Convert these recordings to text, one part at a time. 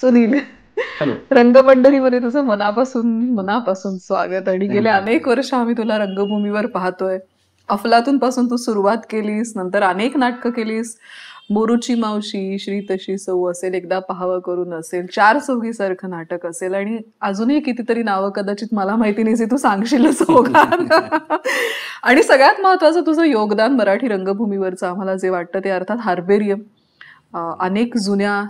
सुनील मध्ये तुझं मनापासून मनापासून स्वागत आणि गेल्या अनेक वर्ष आम्ही तुला रंगभूमीवर पाहतोय अफलातून पासून तू सुरुवात केलीस नंतर अनेक नाटकं केलीस मोरूची मावशी श्री तशी सौ असेल एकदा पहावं करून असेल चार सोगी सारखं नाटक असेल आणि अजूनही कितीतरी नावं कदाचित मला माहिती नाही तू सांगशीलच हो आणि सगळ्यात महत्वाचं तुझं योगदान मराठी रंगभूमीवरचं आम्हाला जे वाटतं ते अर्थात हार्बेरियम अनेक जुन्या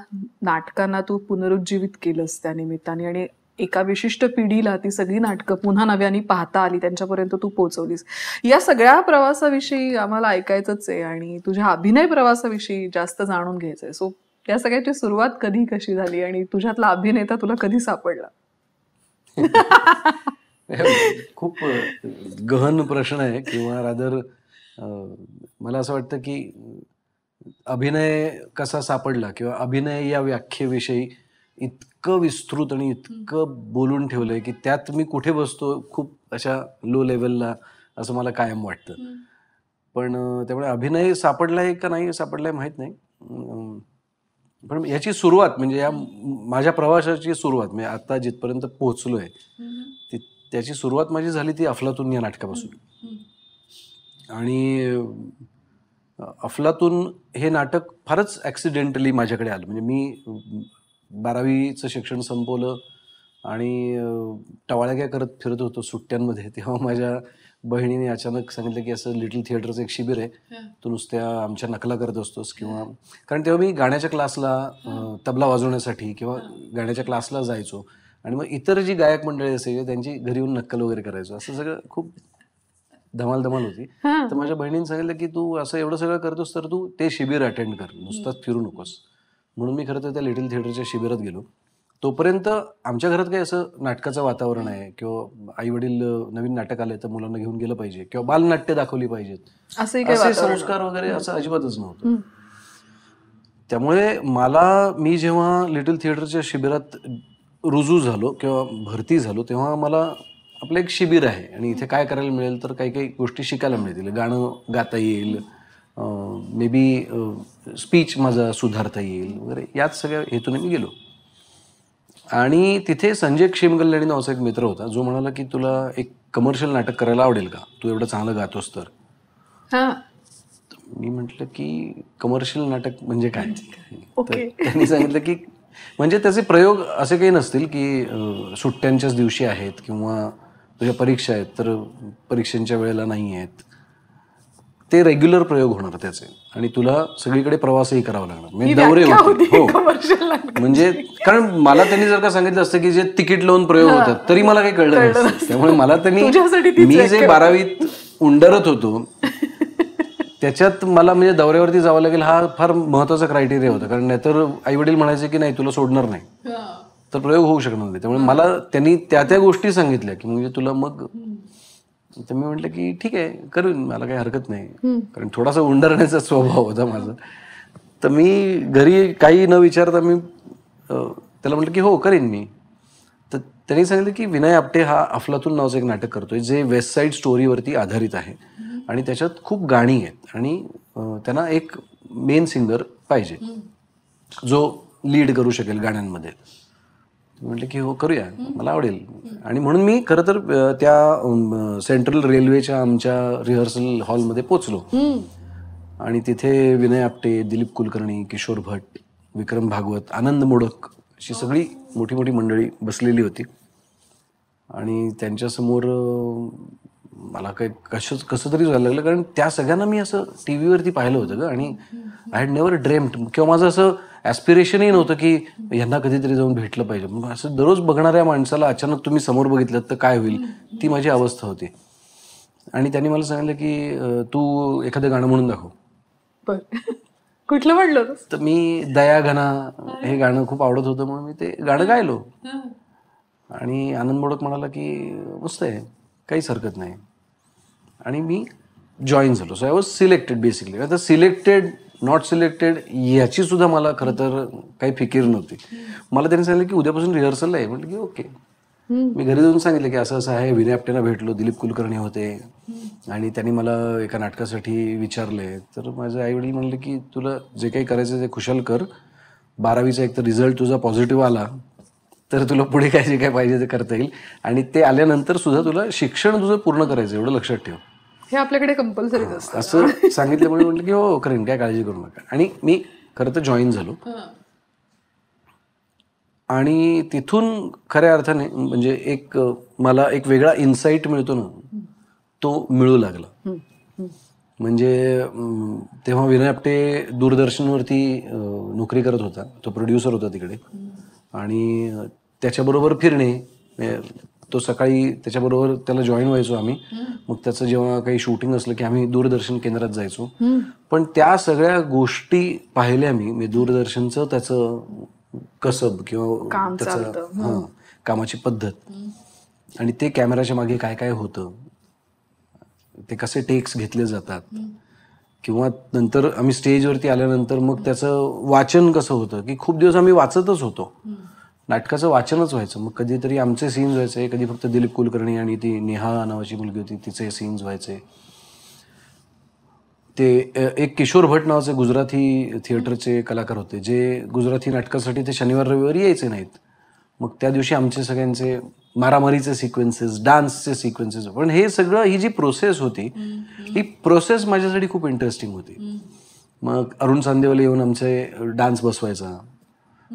नाटकांना तू पुनरुज्जीवित केलंस त्या निमित्ताने आणि एका विशिष्ट पिढीला ती सगळी नाटकं पुन्हा नव्याने पाहता आली त्यांच्यापर्यंत तू पोहोचवलीस या सगळ्या प्रवासाविषयी आम्हाला ऐकायचंच आहे आणि तुझ्या अभिनय प्रवासाविषयी जास्त जाणून घ्यायचंय सो या सगळ्याची सुरुवात कधी कशी झाली आणि तुझ्यातला अभिनेता तुला कधी सापडला खूप गहन प्रश्न आहे किंवा रादर मला असं वाटतं की अभिनय कसा सापडला किंवा अभिनय या व्याख्येविषयी इतकं विस्तृत आणि इतकं बोलून ठेवलंय की त्यात मी कुठे बसतो खूप अशा लो लेवलला असं मला कायम वाटतं पण त्यामुळे अभिनय सापडला आहे का नाही सापडलाय माहीत नाही पण याची सुरुवात म्हणजे या माझ्या प्रवासाची सुरुवात म्हणजे आता जिथपर्यंत पोहोचलोय ती त्याची सुरुवात माझी झाली ती अफलातून या नाटकापासून आणि अफलातून हे नाटक फारच ॲक्सिडेंटली माझ्याकडे आलं म्हणजे मी बारावीचं शिक्षण संपवलं आणि टवाळ्या करत फिरत होतो सुट्ट्यांमध्ये तेव्हा माझ्या बहिणीने अचानक सांगितलं की असं लिटल थिएटरचं एक शिबिर आहे तू नुसत्या आमच्या नकला करत असतोस किंवा कारण तेव्हा मी गाण्याच्या क्लासला तबला वाजवण्यासाठी किंवा गाण्याच्या क्लासला जायचो आणि मग इतर जी गायक मंडळी असायची त्यांची घरी येऊन नक्कल वगैरे करायचो असं सगळं खूप धमाल धमाल होती तर माझ्या बहिणीने सांगितलं की तू असं एवढं सगळं करतोस तर तू ते शिबिर अटेंड कर नुसतं फिरू नकोस म्हणून मी खरं तर त्या लिटिल थिएटरच्या शिबिरात गेलो तोपर्यंत आमच्या घरात काही असं नाटकाचं वातावरण आहे किंवा आई वडील नवीन नाटक आले तर मुलांना घेऊन गेलं पाहिजे किंवा बालनाट्य दाखवली पाहिजेत असे संस्कार वगैरे असं अजिबातच नव्हतं त्यामुळे मला मी जेव्हा लिटिल थिएटरच्या शिबिरात रुजू झालो किंवा भरती झालो तेव्हा मला आपलं एक शिबिर आहे आणि इथे काय करायला मिळेल तर काही काही गोष्टी शिकायला मिळतील गाणं गाता येईल मे बी स्पीच माझा सुधारता येईल वगैरे याच सगळ्या हेतूने मी गेलो आणि तिथे संजय क्षेमगल्याणी नावाचा एक मित्र होता जो म्हणाला की तुला एक कमर्शियल नाटक करायला आवडेल का तू एवढं चांगलं गातोस तर मी म्हटलं की कमर्शियल नाटक म्हणजे काय म्हणजे त्यांनी सांगितलं की म्हणजे त्याचे प्रयोग असे काही नसतील की सुट्ट्यांच्याच दिवशी आहेत किंवा तुझ्या परीक्षा आहेत तर परीक्षांच्या वेळेला नाही आहेत ते रेग्युलर प्रयोग होणार त्याचे आणि तुला सगळीकडे प्रवासही करावा लागणार हो. म्हणजे कारण मला त्यांनी जर का सांगितलं असतं की जे तिकीट लावून प्रयोग होतात तरी मला काही कळलं नाही त्यामुळे मला त्यांनी मी जे बारावीत उंडरत होतो त्याच्यात मला म्हणजे दौऱ्यावरती जावं लागेल हा फार महत्वाचा क्रायटेरिया होता कारण नाहीतर आई वडील म्हणायचे की नाही तुला सोडणार नाही तर प्रयोग होऊ शकणार नाही त्यामुळे मला त्यांनी त्या त्या गोष्टी सांगितल्या की म्हणजे तुला मग तर मी म्हटलं की ठीक आहे करून मला काही हरकत नाही कारण थोडासा उंडरण्याचा स्वभाव होता माझा तर मी घरी काही न विचारता मी त्याला म्हटलं की हो करेन मी तर त्यांनी सांगितलं की विनय आपटे हा अफलातून नावाचं एक नाटक करतोय जे वेस्ट साईड स्टोरीवरती आधारित आहे आणि त्याच्यात खूप गाणी आहेत आणि त्यांना एक मेन सिंगर पाहिजे जो लीड करू शकेल गाण्यांमध्ये म्हटलं की हो करूया मला आवडेल आणि म्हणून मी खरं तर त्या सेंट्रल रेल्वेच्या आमच्या रिहर्सल हॉलमध्ये पोचलो आणि तिथे विनय आपटे दिलीप कुलकर्णी किशोर भट विक्रम भागवत आनंद मोडक अशी सगळी मोठी मोठी मंडळी बसलेली होती आणि त्यांच्यासमोर मला काही कश कसं तरी व्हायला लागलं कारण त्या सगळ्यांना मी असं टी व्हीवरती पाहिलं होतं ग आणि आय हॅड नेवर ड्रेम्ड किंवा माझं असं ॲस्पिरेशनही नव्हतं की यांना कधीतरी जाऊन भेटलं पाहिजे मग असं दररोज बघणाऱ्या माणसाला अचानक तुम्ही समोर बघितलं तर काय होईल ती माझी अवस्था होती आणि त्यांनी मला सांगितलं की तू एखादं गाणं म्हणून दाखव कुठलं म्हणलं तर मी दया घना हे गाणं खूप आवडत होतं म्हणून मी ते गाणं गायलो आणि आनंद मोडक म्हणाला की मस्त आहे काहीच हरकत नाही आणि मी जॉईन झालो so I was selected basically आता सिलेक्टेड नॉट सिलेक्टेड याची सुद्धा मला खरं तर काही फिकीर नव्हती मला त्यांनी सांगितलं की उद्यापासून रिहर्सल आहे म्हटलं की ओके मी घरी जाऊन सांगितलं की असं असं आहे विनय आपटेना भेटलो दिलीप कुलकर्णी होते आणि त्यांनी मला एका नाटकासाठी विचारले तर माझे आई वडील म्हणले की तुला जे काही करायचं ते खुशाल कर बारावीचा एक तर रिझल्ट तुझा पॉझिटिव्ह आला तर तुला पुढे काय जे काय पाहिजे ते करता येईल आणि ते आल्यानंतर सुद्धा तुला शिक्षण तुझं पूर्ण करायचं एवढं लक्षात ठेव हे आपल्याकडे कंपल्सरी असं सांगितल्यामुळे म्हटलं की हो करेन काय काळजी करू नका आणि मी खरं तर जॉईन झालो आणि तिथून खऱ्या अर्थाने म्हणजे एक मला एक वेगळा इन्साइट मिळतो ना तो मिळू लागला म्हणजे तेव्हा विनय आपटे दूरदर्शनवरती नोकरी करत होता तो प्रोड्युसर होता तिकडे आणि त्याच्याबरोबर फिरणे तो सकाळी त्याच्याबरोबर त्याला जॉईन व्हायचो आम्ही मग त्याचं जेव्हा काही शूटिंग असलं की आम्ही दूरदर्शन केंद्रात जायचो पण त्या सगळ्या गोष्टी पाहिल्या मी मी दूरदर्शनचं त्याचं कसब किंवा त्याचं कामाची पद्धत आणि ते कॅमेराच्या मागे काय काय होतं ते कसे टेक्स घेतले जातात किंवा नंतर आम्ही स्टेजवरती आल्यानंतर मग त्याचं वाचन कसं होतं की खूप दिवस आम्ही वाचतच होतो नाटकाचं वाचनच व्हायचं मग कधीतरी आमचे सीन्स व्हायचे कधी फक्त दिलीप कुलकर्णी आणि ती नेहा नावाची मुलगी होती तिचे सीन्स व्हायचे ते एक किशोर भट नावाचे गुजराती थिएटरचे कलाकार होते जे गुजराती नाटकासाठी ते शनिवार रविवारी यायचे नाहीत मग त्या दिवशी आमचे सगळ्यांचे मारामारीचे सिक्वेन्सेस डान्सचे सिक्वेन्सेस पण हे सगळं ही जी प्रोसेस होती ही प्रोसेस माझ्यासाठी खूप इंटरेस्टिंग होती मग अरुण चांदेवाले येऊन आमचे डान्स बसवायचा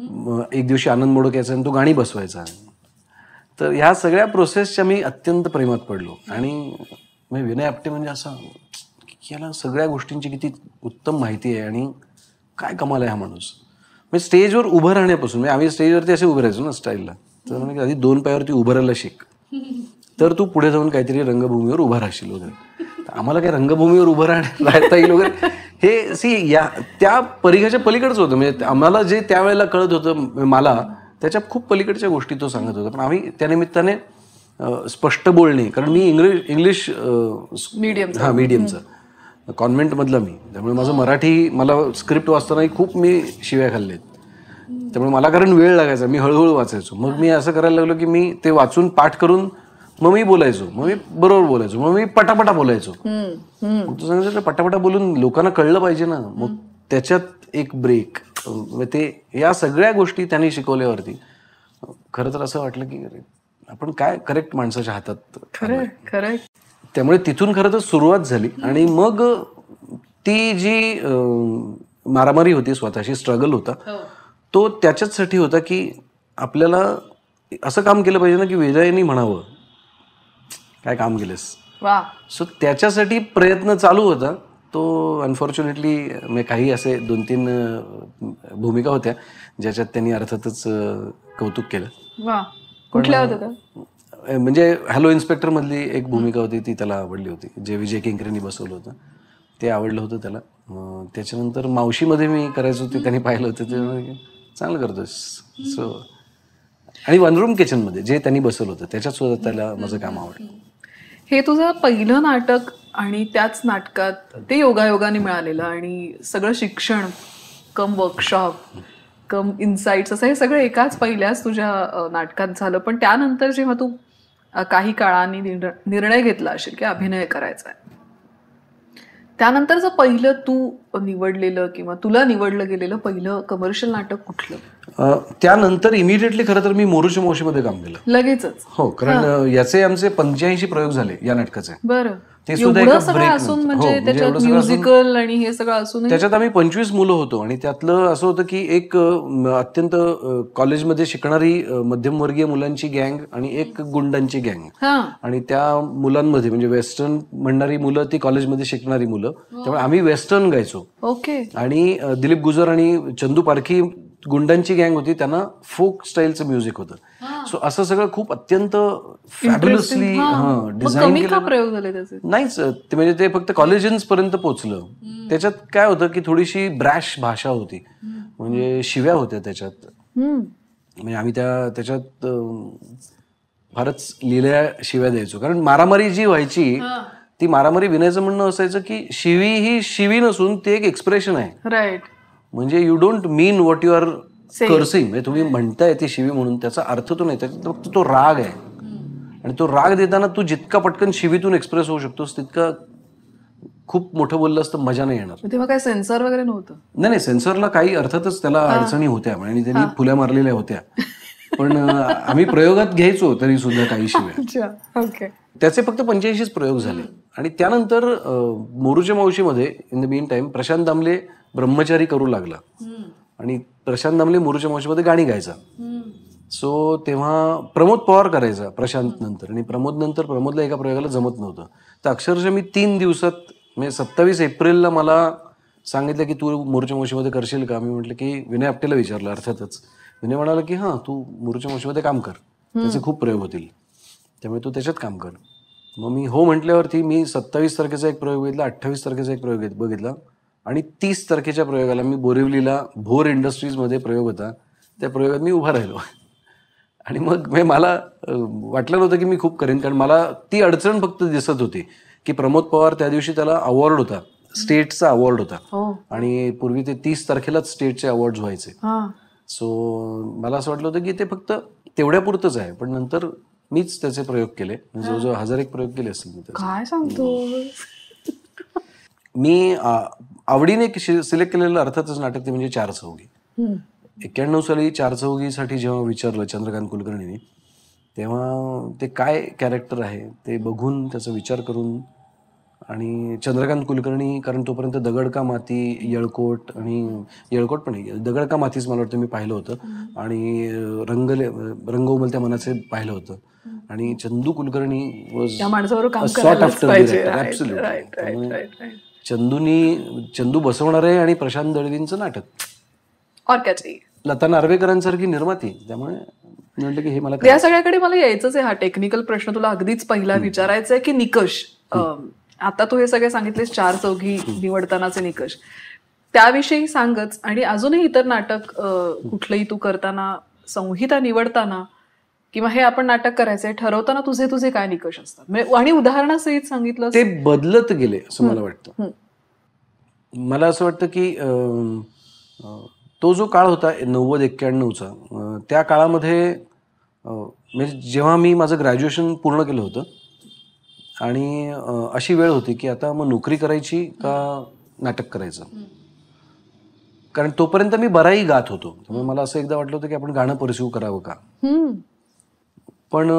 एक दिवशी आनंद मोडक यायचा आणि तो गाणी बसवायचा तर ह्या सगळ्या प्रोसेसच्या मी अत्यंत प्रेमात पडलो आणि मी विनय आपटे म्हणजे असा याला सगळ्या गोष्टींची किती उत्तम माहिती आहे आणि काय कमाल आहे हा माणूस मी स्टेजवर उभं राहण्यापासून म्हणजे आम्ही स्टेजवरती असे उभे राहायचो ना स्टाईलला तर म्हणजे आधी दोन पायावरती उभं राहायला शिक तर तू पुढे जाऊन काहीतरी रंगभूमीवर उभा राहशील वगैरे आम्हाला काही रंगभूमीवर उभं राहण्या राहता येईल वगैरे हे सी या त्या परिघाच्या पलीकडचं होतं म्हणजे आम्हाला जे त्यावेळेला कळत होतं मला त्याच्या खूप पलीकडच्या गोष्टी तो सांगत होता पण आम्ही त्यानिमित्ताने स्पष्ट बोलणे कारण मी इंग्लिश इंग्लिश मीडियम हां मीडियमचं कॉन्व्हेंटमधलं मी त्यामुळे माझं मराठी मला स्क्रिप्ट वाचतानाही खूप मी शिव्या खाल्लेत त्यामुळे मला कारण वेळ लागायचा मी हळूहळू वाचायचो मग मी असं करायला लागलो की मी ते वाचून पाठ करून मग मी बोलायचो मग मी बरोबर बोलायचो मग मी पटापटा बोलायचो मग तू सांगितलं पटापटा बोलून लोकांना कळलं पाहिजे ना मग त्याच्यात एक ब्रेक ते या सगळ्या गोष्टी त्यांनी शिकवल्यावरती खर तर असं वाटलं की आपण काय करेक्ट माणसाच्या हातात खरं त्यामुळे तिथून खरं तर सुरुवात झाली आणि मग ती जी मारामारी होती स्वतःशी स्ट्रगल होता हो. तो त्याच्याचसाठी होता की आपल्याला असं काम केलं पाहिजे ना की वेजायनी म्हणावं काय काम केलंस सो त्याच्यासाठी प्रयत्न चालू होता तो अनफॉर्च्युनेटली मी म्हणजे काही असे दोन तीन भूमिका होत्या ज्याच्यात त्यांनी अर्थातच कौतुक केलं कुठल्या म्हणजे हॅलो इन्स्पेक्टर मधली एक भूमिका होती ती त्याला आवडली होती जे विजय केंकरेंनी बसवलं होतं ते आवडलं होतं त्याला त्याच्यानंतर मावशीमध्ये मी करायचो ते त्यांनी पाहिलं होतं ते चांगलं करतोस सो आणि वन रूम किचन मध्ये जे त्यांनी बसवलं होतं त्याच्यात सुद्धा त्याला माझं काम आवडलं हे तुझं पहिलं नाटक आणि त्याच नाटकात ते योगायोगाने मिळालेलं आणि सगळं शिक्षण कम वर्कशॉप कम इन्साइट्स असं हे सगळं एकाच पहिल्याच तुझ्या नाटकात झालं पण त्यानंतर जेव्हा तू काही काळाने निर्णय घेतला असेल की अभिनय करायचा आहे त्यानंतर जर पहिलं तू निवडलेलं किंवा तुला निवडलं गेलेलं पहिलं कमर्शियल नाटक कुठलं त्यानंतर इमिडिएटली खरं तर मी मोरूच्या मोशीमध्ये काम केलं लगेचच हो कारण याचे आमचे पंच्याऐंशी प्रयोग झाले या नाटकाचे बरं ते सुद्धा एक ब्रेक म्हणजे हो, म्युझिकल म्हणजे आणि हे सगळं असून त्याच्यात आम्ही पंचवीस मुलं होतो आणि त्यातलं असं होतं की एक अत्यंत कॉलेजमध्ये शिकणारी मध्यमवर्गीय मुलांची गँग आणि एक गुंडांची गँग आणि त्या मुलांमध्ये म्हणजे वेस्टर्न म्हणणारी मुलं ती कॉलेजमध्ये शिकणारी मुलं हो. त्यामुळे आम्ही वेस्टर्न गायचो ओके आणि दिलीप गुजर आणि चंदू पारखी गुंडांची गँग होती त्यांना फोक स्टाईलचं म्युझिक होतं सो असं सगळं खूप अत्यंत फॅब्युलसली डिझाईन नाहीच ते म्हणजे ते फक्त कॉलेजन्स पर्यंत पोहोचलं त्याच्यात काय होतं की थोडीशी ब्रॅश भाषा होती म्हणजे शिव्या होत्या त्याच्यात म्हणजे आम्ही त्या त्याच्यात फारच लिहिल्या शिव्या द्यायचो कारण मारामारी जी व्हायची ती मारामारी विनयचं म्हणणं असायचं की शिवी ही शिवी नसून ती एक एक्सप्रेशन आहे राईट म्हणजे you don't mean what you are cursing म्हणजे तुम्ही म्हणताय ते शिवी म्हणून त्याचा अर्थ तो नाही त्याचा फक्त तो राग आहे आणि तो राग देताना तू जितका पटकन शिवीतून एक्सप्रेस होऊ शकतोस तितका खूप मोठं बोललं असतं मजा नाही येणार तेव्हा काय सेन्सर वगैरे नव्हतं नाही नाही सेन्सरला काही अर्थातच त्याला अडचणी होत्या म्हणजे आणि त्यांनी फुल्या मारलेल्या होत्या पण आम्ही प्रयोगात घ्यायचो तरी सुद्धा काही शिवाय त्याचे फक्त पंच्याऐंशीच प्रयोग झाले आणि त्यानंतर मोरूच्या मावशीमध्ये in the meantime Prashant Damle Brahmachari करू लागला आणि प्रशांत दामले मुरुच्या मावशीमध्ये गाणी गायचा सो तेव्हा प्रमोद पवार करायचा प्रशांत नंतर आणि प्रमोद नंतर प्रमोदला एका प्रयोगाला जमत नव्हतं तर अक्षरशः मी तीन दिवसात म्हणजे सत्तावीस एप्रिलला मला सांगितलं की तू मोरच्या मोशीमध्ये करशील का मी म्हटलं की विनय आपटेला विचारलं अर्थातच विनय म्हणाला की हां तू मोरच्या मोशीमध्ये काम कर त्याचे खूप प्रयोग होतील त्यामुळे तू त्याच्यात काम कर मग मी हो म्हटल्यावरती मी सत्तावीस तारखेचा एक प्रयोग बघितला अठ्ठावीस तारखेचा एक प्रयोग बघितला आणि तीस तारखेच्या प्रयोगाला मी बोरिवलीला भोर इंडस्ट्रीजमध्ये प्रयोग होता त्या प्रयोगात मी उभा राहिलो आणि मग म्हणजे मला वाटलं नव्हतं की मी खूप करेन कारण मला ती अडचण फक्त दिसत होती की प्रमोद पवार त्या दिवशी त्याला अवॉर्ड होता स्टेटचा अवॉर्ड होता हो. आणि पूर्वी ते तीस तारखेलाच स्टेटचे अवॉर्ड व्हायचे सो मला असं वाटलं होतं की ते फक्त तेवढ्यापुरतच आहे पण नंतर मीच त्याचे प्रयोग केले म्हणजे जवळजवळ हजार एक प्रयोग केले असतील सांगतो मी आवडीने सिलेक्ट केलेलं अर्थातच नाटक ते म्हणजे चार चौगी एक्क्याण्णव साली चार चौघीसाठी जेव्हा विचारलं चंद्रकांत कुलकर्णीने तेव्हा ते काय कॅरेक्टर आहे ते बघून त्याचा विचार करून आणि चंद्रकांत कुलकर्णी कारण तोपर्यंत दगड का माती येळकोट आणि येळकोट पण दगड का मातीच मला वाटतं मी पाहिलं होतं आणि रंगले रंग त्या मनाचे पाहिलं होतं आणि चंदू कुलकर्णी चंदूनी चंदू बसवणारे आणि प्रशांत दळवींचं नाटक ऑर्कॅटरी लता नार्वेकरांसारखी निर्माती त्यामुळे की हे मला या सगळ्याकडे मला यायचंच आहे हा टेक्निकल प्रश्न तुला अगदीच पहिला विचारायचा आहे की निकष आता तू हे सगळे सांगितलेस चार चौघी निवडतानाचे निकष त्याविषयी सांगच आणि अजूनही इतर नाटक कुठलंही तू करताना संहिता निवडताना किंवा हे आपण नाटक करायचंय ठरवताना तुझे तुझे काय निकष असतात म्हणजे आणि उदाहरणासहित सांगितलं ते बदलत गेले असं मला वाटतं मला असं वाटतं की तो जो काळ होता नव्वद एक्क्याण्णवचा त्या काळामध्ये म्हणजे जेव्हा मी माझं ग्रॅज्युएशन पूर्ण केलं होतं आणि अशी वेळ होती की आता मग नोकरी करायची का नाटक करायचं कारण तोपर्यंत मी बराही गात होतो त्यामुळे मला असं एकदा वाटलं होतं की आपण गाणं परस्यू करावं का पण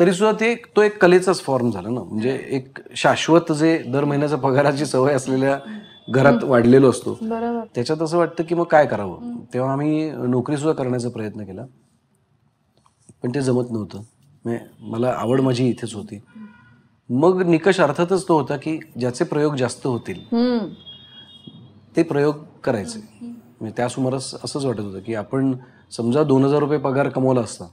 तरी सुद्धा ते तो एक कलेचाच फॉर्म झाला ना म्हणजे एक शाश्वत जे दर महिन्याचा पगाराची सवय असलेल्या घरात वाढलेलो असतो त्याच्यात असं वाटतं की मग काय करावं तेव्हा आम्ही नोकरी सुद्धा करण्याचा प्रयत्न केला पण ते जमत नव्हतं मला आवड माझी इथेच होती मग निकष अर्थातच तो होता की ज्याचे प्रयोग जास्त होतील ते प्रयोग करायचे त्या सुमारास असंच वाटत होतं की आपण समजा दोन हजार रुपये पगार कमवला असता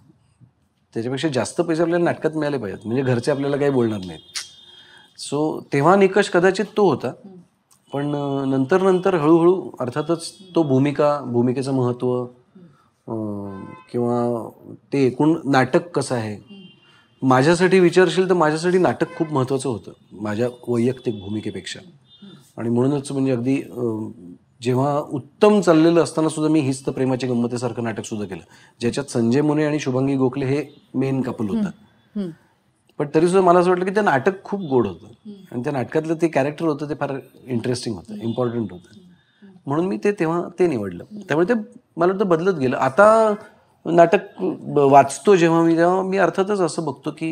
त्याच्यापेक्षा जास्त पैसे आपल्याला नाटकात मिळाले पाहिजेत म्हणजे घरचे आपल्याला काही बोलणार नाहीत सो तेव्हा निकष कदाचित तो होता पण नंतर नंतर हळूहळू अर्थातच तो भूमिका भूमिकेचं महत्त्व किंवा ते एकूण नाटक कसं आहे माझ्यासाठी विचारशील तर माझ्यासाठी नाटक खूप महत्त्वाचं होतं माझ्या वैयक्तिक भूमिकेपेक्षा आणि म्हणूनच म्हणजे अगदी जेव्हा उत्तम चाललेलं असताना सुद्धा मी हिस्त प्रेमाची गंमतेसारखं नाटक सुद्धा केलं ज्याच्यात संजय मुने आणि शुभांगी गोखले हे मेन कपल होतं पण तरी सुद्धा मला असं वाटलं की ते नाटक खूप गोड होतं आणि त्या नाटकातलं ते कॅरेक्टर होतं ते फार इंटरेस्टिंग होतं इम्पॉर्टंट होतं म्हणून मी ते तेव्हा ते निवडलं त्यामुळे ते मला वाटतं बदलत गेलं आता नाटक वाचतो जेव्हा मी तेव्हा मी अर्थातच असं बघतो की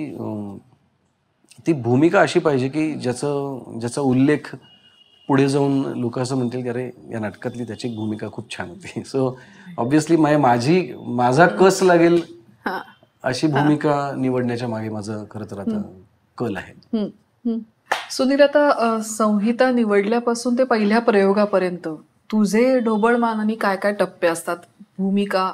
ती भूमिका अशी पाहिजे की ज्याचं ज्याचा उल्लेख पुढे जाऊन लोक असं म्हणतील की अरे या नाटकातली त्याची भूमिका खूप छान होती सो माय माझी माझा कस लागेल अशी भूमिका निवडण्याच्या मागे माझं खरं तर आता कल आहे सुनील आता संहिता निवडल्यापासून ते पहिल्या प्रयोगापर्यंत तुझे ढोबळ मानानी काय काय टप्पे असतात भूमिका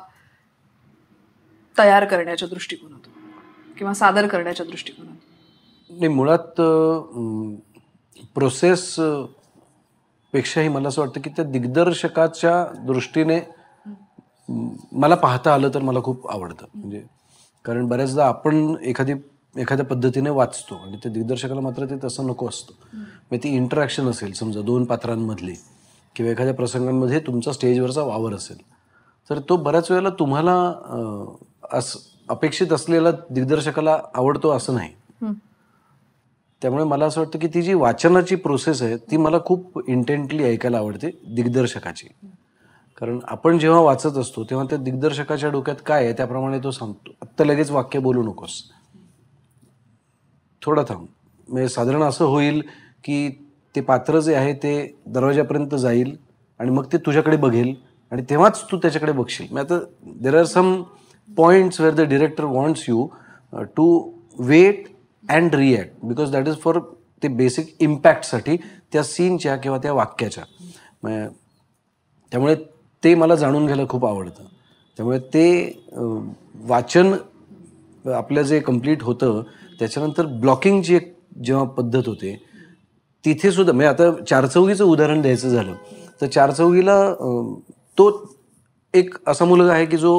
तयार करण्याच्या दृष्टिकोनातून किंवा सादर करण्याच्या दृष्टिकोनातून मुळात प्रोसेस पेक्षाही मला असं वाटतं की त्या दिग्दर्शकाच्या दृष्टीने मला पाहता आलं तर मला खूप आवडतं म्हणजे कारण बऱ्याचदा आपण एखादी एखाद्या पद्धतीने वाचतो आणि त्या दिग्दर्शकाला मात्र ते तसं नको असतं म्हणजे ती इंटरॅक्शन असेल समजा दोन पात्रांमधली किंवा एखाद्या प्रसंगांमध्ये तुमचा स्टेजवरचा वावर असेल तर तो बऱ्याच वेळेला तुम्हाला अस अपेक्षित असलेला दिग्दर्शकाला आवडतो असं नाही त्यामुळे मला असं वाटतं की ती जी वाचनाची प्रोसेस आहे ती मला खूप इंटेंटली ऐकायला आवडते दिग्दर्शकाची कारण आपण जेव्हा वाचत असतो तेव्हा त्या दिग्दर्शकाच्या डोक्यात काय आहे त्याप्रमाणे तो सांगतो आत्ता लगेच वाक्य बोलू नकोस थोडा थांब म्हणजे साधारण असं होईल की ते पात्र जे आहे ते दरवाजापर्यंत जाईल आणि मग ते तुझ्याकडे बघेल आणि तेव्हाच तू त्याच्याकडे बघशील मग म्हणजे आता there are some points where the director wants you to wait and react because that is for ते बेसिक इम्पॅक्टसाठी त्या सीनच्या किंवा त्या वाक्याच्या त्यामुळे ते मला जाणून घ्यायला खूप आवडतं त्यामुळे ते वाचन आपलं जे कंप्लीट होतं त्याच्यानंतर ब्लॉकिंगची एक जेव्हा पद्धत होते तिथे सुद्धा म्हणजे आता चारचौगीचं उदाहरण द्यायचं झालं तर चारचौगीला तो एक असा मुलगा आहे की जो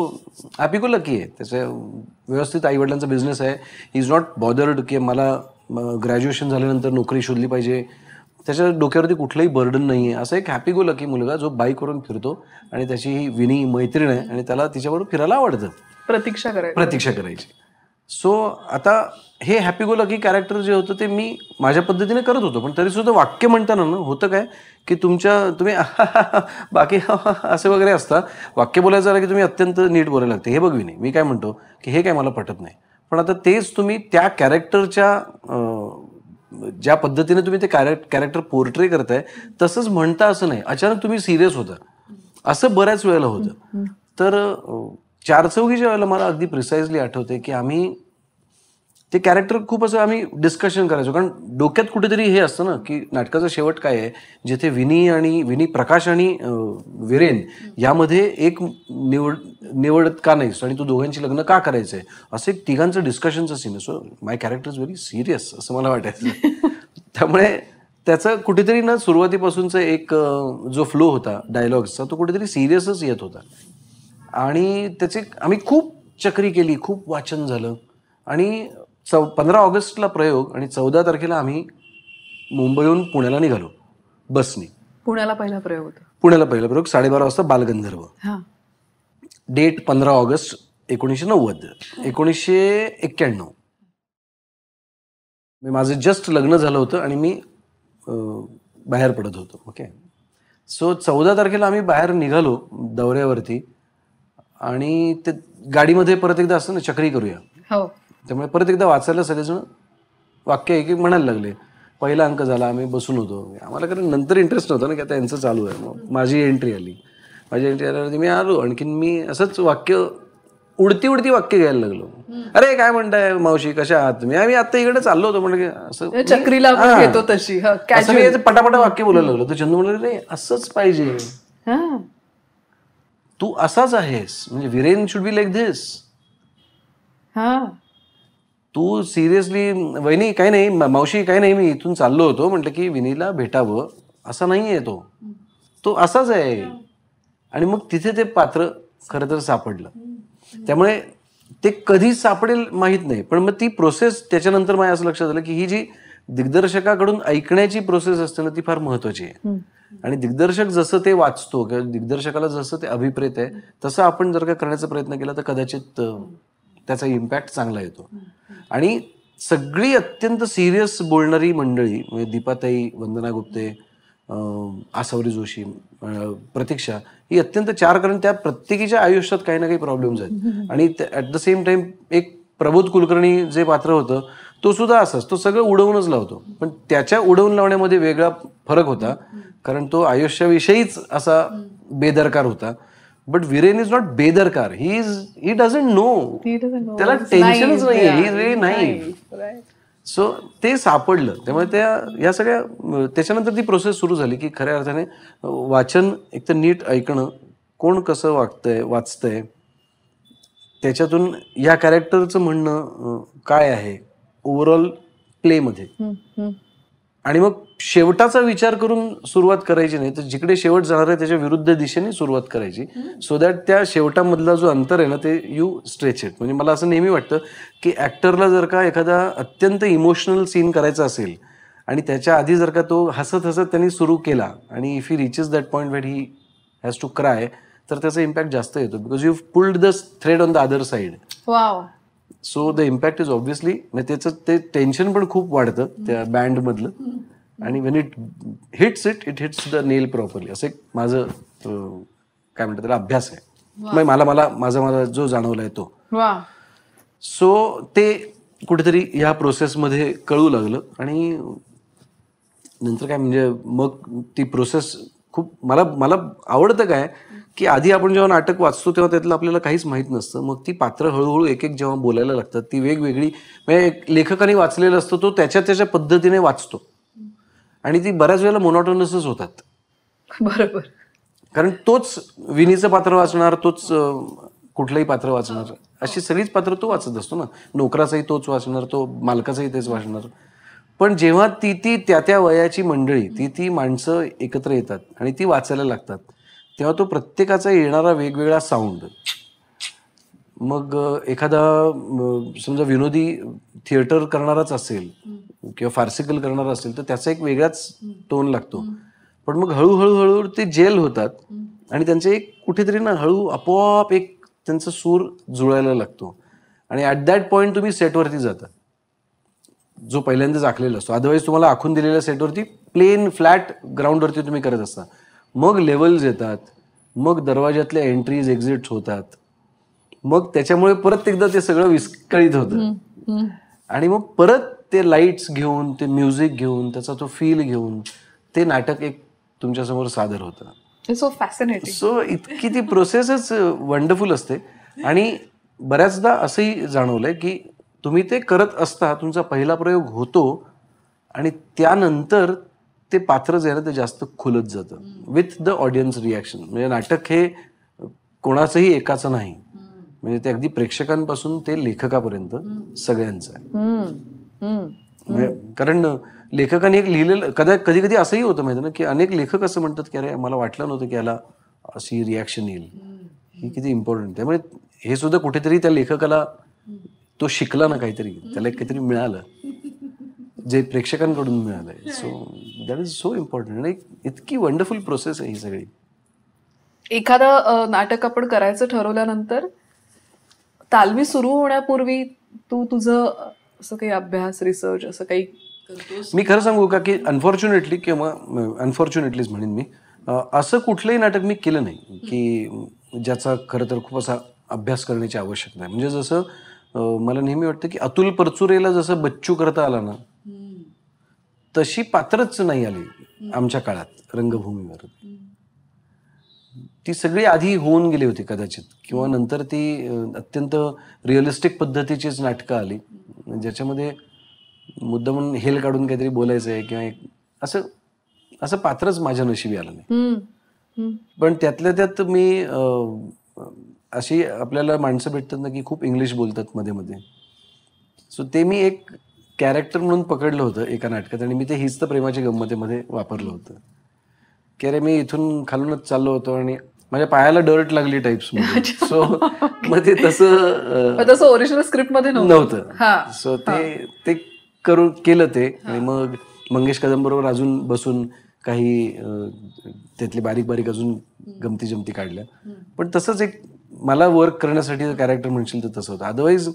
हॅपी लकी आहे त्याचं व्यवस्थित आईवडिलांचा बिझनेस आहे ही इज नॉट बॉदर्ड की मला ग्रॅज्युएशन झाल्यानंतर नोकरी शोधली पाहिजे त्याच्या डोक्यावरती कुठलंही बर्डन नाही आहे असा एक हॅपी गो लकी मुलगा जो बाईकवरून फिरतो आणि त्याची ही विनी मैत्रीण आहे आणि त्याला तिच्याबरोबर फिरायला आवडतं प्रतीक्षा करायची प्रतीक्षा करायची सो आता हे हॅपी गो लकी कॅरेक्टर जे होतं ते मी माझ्या पद्धतीने करत होतो पण तरीसुद्धा वाक्य म्हणताना ना होतं काय की तुमच्या तुम्ही बाकी असे वगैरे असता वाक्य बोलायचं झालं की तुम्ही अत्यंत नीट बोलायला लागते हे बघवी नाही मी काय म्हणतो की हे काय मला पटत नाही पण आता तेच तुम्ही त्या कॅरेक्टरच्या ज्या पद्धतीने तुम्ही ते कॅरे कॅरेक्टर पोर्ट्रे करताय तसंच म्हणता असं नाही अचानक तुम्ही सिरियस होता असं बऱ्याच वेळेला होतं तर चार ज्या वेळेला मला अगदी प्रिसाइजली आठवते की आम्ही ते कॅरेक्टर खूप असं आम्ही डिस्कशन करायचो कारण डोक्यात कुठेतरी हे असतं ना की नाटकाचा शेवट काय आहे जिथे विनी आणि विनी प्रकाश आणि विरेन यामध्ये एक निवड निवडत का नाही आणि तू दोघांची लग्न का करायचं आहे असं एक तिघांचं डिस्कशनचं सीन असो so my character is very serious असं मला वाटायचं त्यामुळे त्याचं कुठेतरी ना सुरुवातीपासूनचा एक जो फ्लो होता डायलॉग्सचा तो कुठेतरी सिरियसच येत होता आणि त्याचे आम्ही खूप चक्री केली खूप वाचन झालं आणि चौ पंधरा ऑगस्टला प्रयोग आणि चौदा तारखेला आम्ही मुंबईहून पुण्याला निघालो बसने पुण्याला पहिला प्रयोग होता पुण्याला पहिला प्रयोग साडेबारा वाजता बालगंधर्व डेट पंधरा ऑगस्ट एकोणीसशे नव्वद एकोणीसशे एक्क्याण्णव मी माझं जस्ट लग्न झालं होतं आणि मी बाहेर पडत होतो ओके सो चौदा तारखेला आम्ही बाहेर निघालो दौऱ्यावरती आणि ते गाडीमध्ये परत एकदा असं ना चक्री करूया हो त्यामुळे परत एकदा वाचायला सगळेजण वाक्य एक एक म्हणायला लागले पहिला अंक झाला आम्ही बसून होतो आम्हाला कारण नंतर इंटरेस्ट नव्हता ना की आता यांचं चालू आहे मग माझी एंट्री आली माझी एंट्री आल्यावरती मी आलो आणखीन मी असंच वाक्य उडती उडती वाक्य घ्यायला लागलो अरे काय म्हणताय मावशी कशा आहात तुम्ही आम्ही आता इकडे चाललो होतो म्हणजे असं म्हणजे चक्रीला येतो तशी पटापटा वाक्य बोलायला लागलो तर चंदू नाही असंच पाहिजे तू असाच आहेस म्हणजे Viren should be like this तू सिरियसली वहिनी काही नाही मावशी काही नाही मी इथून चाललो होतो म्हटलं की विनीला भेटावं असा नाही आहे तो तो असाच आहे आणि मग तिथे ते पात्र खरं तर सापडलं त्यामुळे ते कधी सापडेल माहीत नाही पण मग ती प्रोसेस त्याच्यानंतर माझ्या असं लक्षात आलं की ही जी दिग्दर्शकाकडून ऐकण्याची प्रोसेस असते ना ती फार महत्वाची आहे आणि दिग्दर्शक जसं ते वाचतो किंवा दिग्दर्शकाला जसं ते अभिप्रेत आहे तसं आपण जर का करण्याचा प्रयत्न केला तर कदाचित त्याचा इम्पॅक्ट चांगला येतो आणि सगळी अत्यंत सिरियस बोलणारी मंडळी म्हणजे दीपाताई वंदना गुप्ते आसावरी जोशी प्रतीक्षा ही अत्यंत चार कारण त्या प्रत्येकीच्या आयुष्यात काही ना काही प्रॉब्लेम्स आहेत आणि ॲट द सेम टाइम एक प्रबोध कुलकर्णी जे पात्र होतं तो सुद्धा असाच तो सगळं उडवूनच लावतो पण त्याच्या उडवून लावण्यामध्ये वेगळा फरक होता कारण तो आयुष्याविषयीच असा बेदरकार होता बट विरेन इज नॉट बेदरकार he is he doesn't know त्याला टेन्शनच नाही सो ते सापडलं त्यामुळे त्या या सगळ्या त्याच्यानंतर ती प्रोसेस सुरू झाली की खऱ्या अर्थाने वाचन एक तर नीट ऐकणं कोण कसं वागतंय वाचतंय त्याच्यातून या कॅरेक्टरचं म्हणणं काय आहे ओव्हरऑल प्लेमध्ये आणि मग शेवटाचा विचार करून सुरुवात करायची नाही तर जिकडे शेवट जाणार आहे त्याच्या विरुद्ध दिशेने सुरुवात करायची सो दॅट त्या शेवटामधला जो अंतर आहे ना ते यू स्ट्रेच इट म्हणजे मला असं नेहमी वाटतं की ऍक्टरला जर का एखादा अत्यंत इमोशनल सीन करायचा असेल आणि त्याच्या आधी जर का तो हसत हसत त्यांनी सुरू केला आणि if he reaches that point wait he has to cry तर त्याचा इम्पॅक्ट जास्त येतो because you pulled the thread on the other side so the impact is obviously त्याचं ते टेन्शन पण खूप वाढतं त्या बँडमधलं आणि when it hits it it hits the nail properly असं एक माझं काय म्हणतात त्याला अभ्यास आहे म्हणजे मला मला माझा मला जो जाणवला आहे तो सो ते कुठेतरी ह्या प्रोसेसमध्ये कळू लागलं आणि नंतर काय म्हणजे मग ती प्रोसेस खूप मला मला आवडतं काय की आधी आपण जेव्हा नाटक वाचतो तेव्हा त्यातलं आपल्याला काहीच माहीत नसतं मग ती पात्र हळूहळू एक एक जेव्हा बोलायला लागतात ती वेगवेगळी म्हणजे लेखकाने वाचलेला असतो तो त्याच्या त्याच्या पद्धतीने वाचतो आणि ती बऱ्याच वेळेला मोनॉटोनसच होतात बरोबर कारण तोच विनीचं पात्र वाचणार तोच कुठलंही पात्र वाचणार अशी सगळीच पात्र तो वाचत असतो ना नोकराचाही तोच वाचणार तो मालकाचाही तेच वाचणार पण जेव्हा ती ती त्या त्या वयाची मंडळी ती ती माणसं एकत्र येतात आणि ती वाचायला लागतात तेव्हा तो प्रत्येकाचा येणारा वेगवेगळा साऊंड मग एखादा समजा विनोदी थिएटर करणाराच असेल किंवा फार्सिकल करणारा असेल तर त्याचा एक वेगळाच टोन लागतो पण मग हळूहळू हळूहळू ते जेल होतात आणि त्यांचे एक कुठेतरी ना हळू आपोआप एक त्यांचा सूर जुळायला लागतो आणि ॲट दॅट पॉईंट तुम्ही सेटवरती जाता जो पहिल्यांदाच आखलेला असतो अदरवाईज तुम्हाला आखून दिलेल्या सेटवरती प्लेन फ्लॅट ग्राउंडवरती तुम्ही करत असता मग लेवल्स येतात मग दरवाज्यातल्या एंट्रीज एक्झिट्स होतात मग त्याच्यामुळे परत एकदा ते सगळं विस्कळीत होतं आणि मग परत ते लाईट्स घेऊन ते म्युझिक घेऊन त्याचा तो फील घेऊन ते नाटक एक तुमच्या समोर सादर होतं सो फॅसिनेटिंग सो इतकी ती प्रोसेसच वंडरफुल असते आणि बऱ्याचदा असंही जाणवलंय की तुम्ही ते करत असता तुमचा पहिला प्रयोग होतो आणि त्यानंतर ते पात्र जे आहे ते जास्त खुलत जातं विथ द ऑडियन्स रिॲक्शन म्हणजे नाटक हे कोणाचंही एकाचं नाही म्हणजे ते अगदी प्रेक्षकांपासून ते लेखकापर्यंत सगळ्यांचं आहे म्हणजे कारण लेखकाने एक लिहिलेलं कदा कधी कधी असंही होतं माहिती ना की अनेक लेखक असं म्हणतात की अरे मला वाटलं नव्हतं की याला अशी रिॲक्शन येईल ही किती इम्पॉर्टंट त्यामुळे हे सुद्धा कुठेतरी त्या लेखकाला तो शिकला ना काहीतरी त्याला काहीतरी मिळालं जे प्रेक्षकांकडून मिळालंय so that is so important आणि इतकी वंडरफुल प्रोसेस आहे ही सगळी एखादं नाटक आपण करायचं ठरवल्यानंतर तालमी सुरू होण्यापूर्वी तू तुझं असं काही अभ्यास रिसर्च असं काही मी खरं सांगू का की अनफॉर्च्युनेटली किंवा अनफॉर्च्युनेटलीच म्हणेन मी असं कुठलंही नाटक मी केलं नाही की ज्याचा खरं तर खूप असा अभ्यास करण्याची आवश्यकता आहे म्हणजे जसं मला नेहमी वाटतं की अतुल परचुरेला जसं बच्चू करता आला ना तशी पात्रच नाही आली आमच्या काळात रंगभूमीवर ती सगळी आधी होऊन गेली होती कदाचित किंवा नंतर ती अत्यंत रिअलिस्टिक पद्धतीचीच नाटकं आली ज्याच्यामध्ये मुद्दा म्हणून हेल काढून काहीतरी बोलायचं आहे किंवा एक असं असं पात्रच माझ्या नशिबी आलं नाही पण त्यातल्या त्यात मी अशी आपल्याला माणसं भेटतात ना की खूप इंग्लिश बोलतात मध्ये मध्ये सो ते मी एक कॅरेक्टर म्हणून पकडलं होतं एका नाटकात आणि मी ते हीच तर प्रेमाच्या गमतेमध्ये वापरलं होतं की अरे मी इथून खालूनच चाललो होतो आणि माझ्या पायाला डर्ट लागली टाइप्स सो मग ते तसं तसं ओरिजिनल स्क्रिप्ट मध्ये नव्हतं सो ते करून केलं ते आणि मग मंगेश कदम बरोबर अजून बसून काही त्यातली बारीक बारीक अजून गमती जमती काढल्या पण तसंच एक मला वर्क करण्यासाठी कॅरेक्टर म्हणशील तर तसं होतं अदरवाईज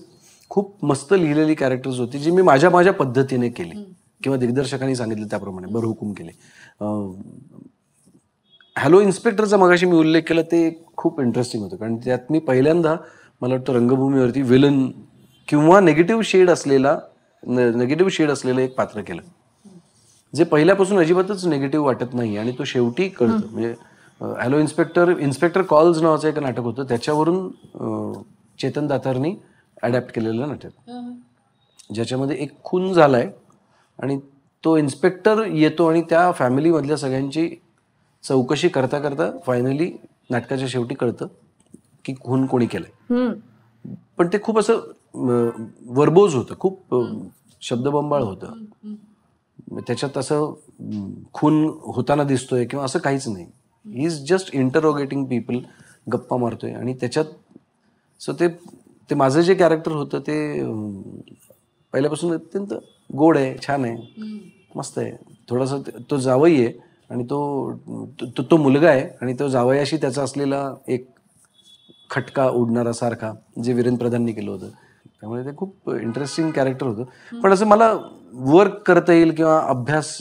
खूप मस्त लिहिलेली कॅरेक्टर्स होती जी मी माझ्या माझ्या पद्धतीने केली किंवा दिग्दर्शकांनी सांगितलं त्याप्रमाणे हुकूम केले हॅलो इन्स्पेक्टरचा मगाशी मी उल्लेख केला ते खूप इंटरेस्टिंग होतं कारण त्यात मी पहिल्यांदा मला वाटतं रंगभूमीवरती विलन किंवा नेगेटिव्ह शेड असलेला नेगेटिव्ह शेड असलेलं एक पात्र केलं जे पहिल्यापासून अजिबातच नेगेटिव्ह वाटत नाही आणि तो शेवटी कळतो म्हणजे हॅलो इन्स्पेक्टर इन्स्पेक्टर कॉल्स नावाचं एक नाटक होतं त्याच्यावरून चेतन दातारनी अडॅप्ट केलेलं नाटक ज्याच्यामध्ये एक खून झालाय आणि तो इन्स्पेक्टर येतो आणि त्या फॅमिलीमधल्या सगळ्यांची चौकशी करता करता फायनली नाटकाच्या शेवटी कळतं की खून कोणी केलंय पण ते खूप असं वरबोज होतं खूप शब्दबंबाळ होतं त्याच्यात असं खून होताना दिसतोय किंवा असं काहीच नाही he is just interrogating people गप्पा मारतोय आणि त्याच्यात सो ते ते माझं जे कॅरेक्टर होतं ते पहिल्यापासून अत्यंत गोड आहे छान आहे मस्त आहे थोडासा तो जावई आहे आणि तो तो, तो मुलगा आहे आणि तो जावयाशी त्याचा असलेला एक खटका उडणारा सारखा जे वीरेंद्र प्रधाननी केलं होतं त्यामुळे ते खूप इंटरेस्टिंग कॅरेक्टर होतं पण असं मला वर्क करता येईल किंवा अभ्यास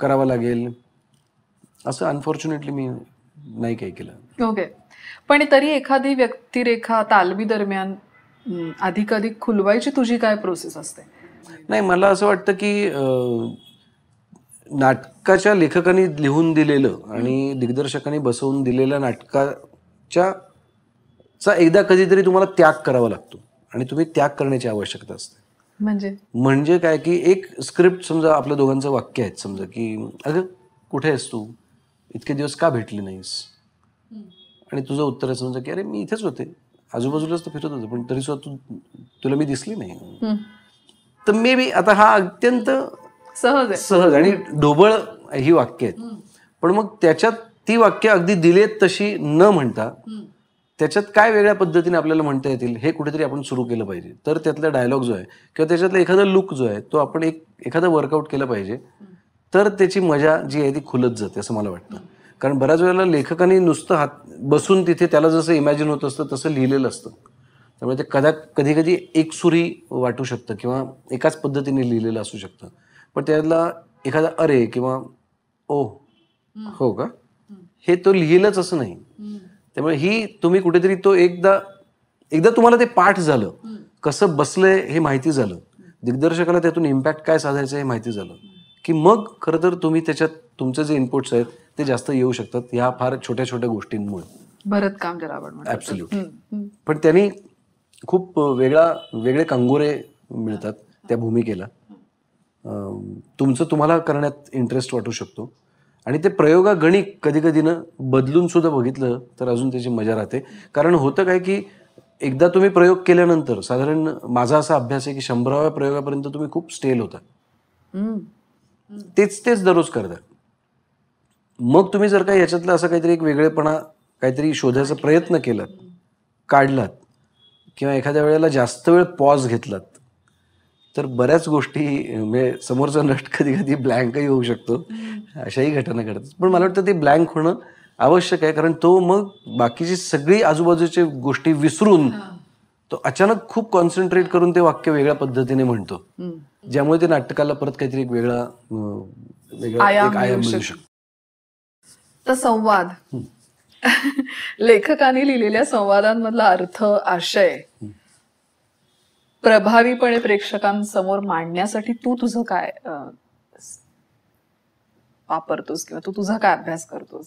करावा लागेल असं अनफॉर्च्युनेटली मी नाही काही केलं ओके पण तरी एखादी व्यक्तिरेखा तालमी दरम्यान अधिक खुलवायची तुझी काय प्रोसेस असते नाही मला असं वाटतं की नाटकाच्या लेखकांनी लिहून दिलेलं आणि दिग्दर्शकांनी बसवून दिलेल्या नाटकाच्या चा एकदा कधीतरी तुम्हाला त्याग करावा लागतो आणि तुम्ही त्याग करण्याची आवश्यकता असते म्हणजे म्हणजे काय की एक स्क्रिप्ट समजा आपल्या दोघांचं वाक्य आहे समजा की अगं कुठे आहेस तू इतके दिवस का भेटली नाहीस आणि तुझं उत्तर आहे समजा की अरे मी इथेच होते आजूबाजूलाच तर फिरत होते पण तरी सुद्धा तू तुला मी दिसली नाही तर मे बी आता हा अत्यंत सहज सहज आणि ढोबळ ही वाक्य आहेत पण मग त्याच्यात ती वाक्य अगदी दिलेत तशी न म्हणता त्याच्यात काय वेगळ्या पद्धतीने आपल्याला म्हणता येतील हे कुठेतरी आपण सुरू केलं पाहिजे तर त्यातला डायलॉग जो आहे किंवा त्याच्यातला एखादा लुक जो आहे तो आपण एक एखादा वर्कआउट केला पाहिजे तर त्याची मजा जी आहे ती खुलत जाते असं मला वाटतं कारण बऱ्याच वेळेला लेखकाने नुसतं हात बसून तिथे त्याला जसं इमॅजिन होत असतं तसं लिहिलेलं असतं त्यामुळे ते कदा कधी कधी एकसुरी वाटू शकतं किंवा एकाच पद्धतीने लिहिलेलं असू शकतं पण त्यातला एखादा अरे किंवा ओ हो का हे तो लिहिलंच असं नाही त्यामुळे ही तुम्ही कुठेतरी तो एकदा एकदा तुम्हाला ते पाठ झालं कसं बसलंय हे माहिती झालं दिग्दर्शकाला त्यातून इम्पॅक्ट काय साधायचं हे माहिती झालं की मग खरं तर तुम्ही त्याच्यात तुमचे जे इनपुट्स आहेत ते जास्त येऊ शकतात ह्या फार छोट्या छोट्या गोष्टींमुळे भरत काम जरा पण त्यांनी खूप वेगळा वेगळे कंगोरे मिळतात त्या भूमिकेला तुमचं तुम्हाला करण्यात इंटरेस्ट वाटू शकतो आणि ते प्रयोगागणिक कधी कधीनं बदलून सुद्धा बघितलं तर अजून त्याची मजा राहते कारण होतं काय की एकदा तुम्ही प्रयोग केल्यानंतर साधारण माझा असा अभ्यास आहे की शंभराव्या प्रयोगापर्यंत तुम्ही खूप स्टेल होता तेच तेच दररोज करता मग तुम्ही जर का याच्यातला असं काहीतरी एक वेगळेपणा काहीतरी शोधायचा प्रयत्न केलात काढलात किंवा एखाद्या वेळेला जास्त वेळ पॉज घेतलात तर बऱ्याच गोष्टी म्हणजे समोरचा नाटक कधी कधी ब्लँकही होऊ शकतो अशाही घटना घडतात पण मला वाटतं ते ब्लँक होणं आवश्यक आहे कारण तो मग बाकीची सगळी आजूबाजूची गोष्टी विसरून तो अचानक खूप कॉन्सन्ट्रेट करून ते वाक्य वेगळ्या पद्धतीने म्हणतो ज्यामुळे ते नाटकाला परत काहीतरी एक वेगळा वेगळा संवाद लेखकाने लिहिलेल्या संवादांमधला अर्थ आशय प्रभावीपणे प्रेक्षकांसमोर मांडण्यासाठी तू तुझं काय वापरतोस किंवा तू तुझा काय अभ्यास करतोस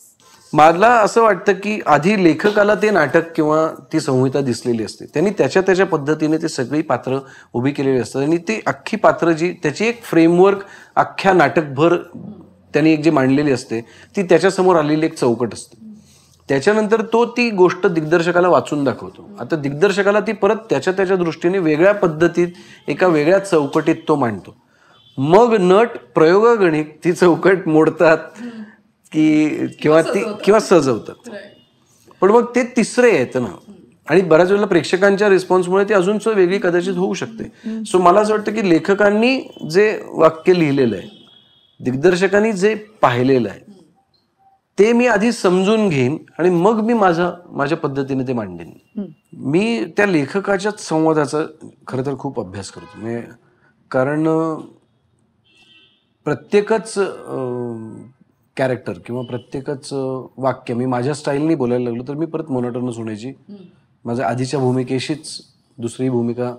मला असं वाटतं की आधी लेखकाला ते नाटक किंवा ती संहिता दिसलेली असते त्यांनी त्याच्या त्याच्या पद्धतीने ते सगळी पात्र उभी केलेली असतात आणि ती अख्खी पात्र जी त्याची एक फ्रेमवर्क अख्ख्या नाटकभर त्यांनी एक जी मांडलेली असते ती त्याच्यासमोर आलेली एक चौकट असते त्याच्यानंतर तो ती गोष्ट दिग्दर्शकाला वाचून दाखवतो आता दिग्दर्शकाला ती परत त्याच्या त्याच्या दृष्टीने वेगळ्या पद्धतीत एका वेगळ्या चौकटीत तो मांडतो मग नट प्रयोगगणित ती चौकट मोडतात की किंवा ती किंवा सजवतात पण मग ते तिसरे आहेत ना आणि बऱ्याच वेळेला प्रेक्षकांच्या रिस्पॉन्समुळे ती अजून वेगळी कदाचित होऊ शकते सो मला असं वाटतं की लेखकांनी जे वाक्य लिहिलेलं आहे दिग्दर्शकांनी जे पाहिलेलं आहे ते मी आधी समजून घेईन आणि मग मी माझं माझ्या पद्धतीने ते मांडेन मी त्या लेखकाच्याच संवादाचा खरं तर खूप अभ्यास करतो म्हणजे कारण प्रत्येकच कॅरेक्टर किंवा प्रत्येकच वाक्य मी माझ्या स्टाईलनी बोलायला लागलो तर मी परत मोनोटनच होण्याची माझ्या आधीच्या भूमिकेशीच दुसरी भूमिका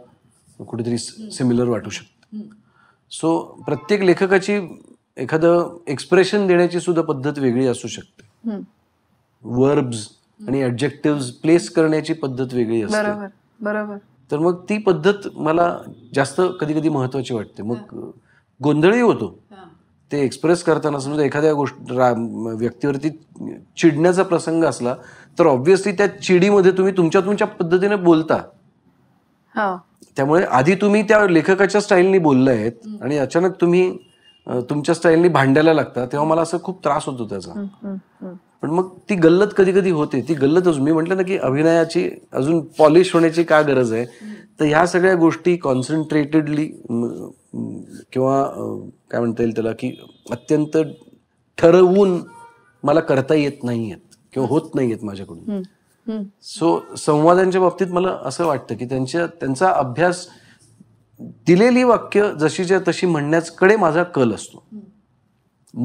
कुठेतरी सिमिलर वाटू शकते सो प्रत्येक लेखकाची एखादं एक्सप्रेशन देण्याची सुद्धा पद्धत वेगळी असू शकते वर्ब्स आणि ऍब्जेक्टिव्ह प्लेस करण्याची पद्धत वेगळी असते बरोबर तर मग ती पद्धत मला जास्त कधी कधी महत्वाची वाटते मग गोंधळही होतो ते एक्सप्रेस करताना समजा एखाद्या गोष्ट व्यक्तीवरती चिडण्याचा प्रसंग असला तर ऑब्व्हियसली त्या चिडीमध्ये तुम्ही तुमच्या तुमच्या पद्धतीने बोलता हो. त्यामुळे आधी तुम्ही त्या लेखकाच्या स्टाईलनी बोलला आहेत आणि अचानक तुम्ही तुमच्या स्टाईलनी भांडायला लागतात तेव्हा मला असं खूप त्रास होतो त्याचा पण मग ती गल्लत कधी कधी होते ती गल्लतच मी म्हटलं ना की अभिनयाची अजून पॉलिश होण्याची काय गरज आहे तर ह्या सगळ्या गोष्टी कॉन्सन्ट्रेटेडली किंवा काय म्हणता येईल त्याला की अत्यंत ठरवून मला करता येत नाही किंवा होत नाही माझ्याकडून सो संवादांच्या बाबतीत मला असं वाटतं की त्यांच्या त्यांचा अभ्यास दिलेली वाक्य जशीच्या तशी म्हणण्याकडे माझा कल असतो